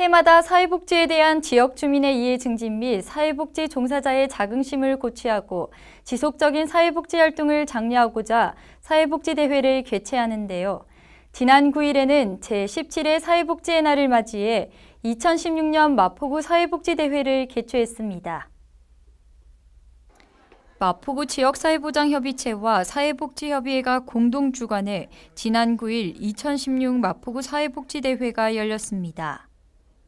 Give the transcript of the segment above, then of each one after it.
해마다 사회복지에 대한 지역 주민의 이해 증진 및 사회복지 종사자의 자긍심을 고취하고 지속적인 사회복지 활동을 장려하고자 사회복지 대회를 개최하는데요. 지난 9일에는 제17회 사회복지의 날을 맞이해 2016년 마포구 사회복지대회를 개최했습니다. 마포구 지역사회보장협의체와 사회복지협의회가 공동 주관해 지난 9일 2016 마포구 사회복지대회가 열렸습니다.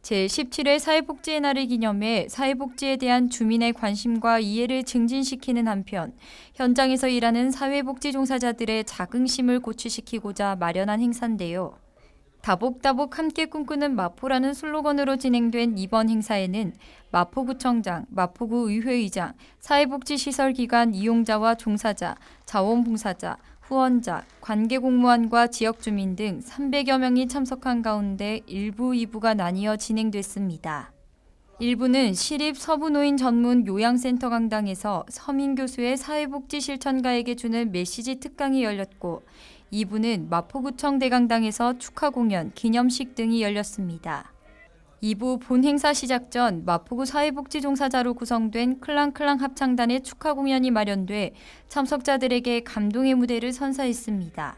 제17회 사회복지의 날을 기념해 사회복지에 대한 주민의 관심과 이해를 증진시키는 한편 현장에서 일하는 사회복지 종사자들의 자긍심을 고취시키고자 마련한 행사인데요. 다복다복 함께 꿈꾸는 마포라는 슬로건으로 진행된 이번 행사에는 마포구청장, 마포구의회의장, 사회복지시설기관 이용자와 종사자, 자원봉사자, 후원자, 관계 공무원과 지역 주민 등 300여 명이 참석한 가운데 1부, 2부가 나뉘어 진행됐습니다. 1부는 시립 서부노인 전문 요양센터 강당에서 서민 교수의 사회복지 실천가에게 주는 메시지 특강이 열렸고 2부는 마포구청 대강당에서 축하 공연, 기념식 등이 열렸습니다. 2부 본행사 시작 전 마포구 사회복지종사자로 구성된 클랑클랑 합창단의 축하 공연이 마련돼 참석자들에게 감동의 무대를 선사했습니다.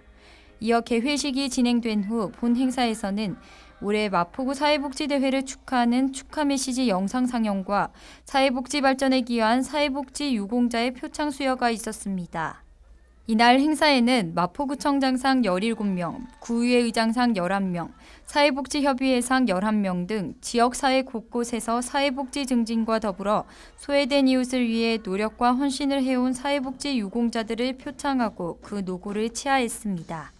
이어 개회식이 진행된 후 본행사에서는 올해 마포구 사회복지대회를 축하하는 축하 메시지 영상 상영과 사회복지 발전에 기여한 사회복지 유공자의 표창 수여가 있었습니다. 이날 행사에는 마포구청장상 17명, 구의회의장상 11명, 사회복지협의회상 11명 등 지역사회 곳곳에서 사회복지 증진과 더불어 소외된 이웃을 위해 노력과 헌신을 해온 사회복지 유공자들을 표창하고 그 노고를 치하했습니다.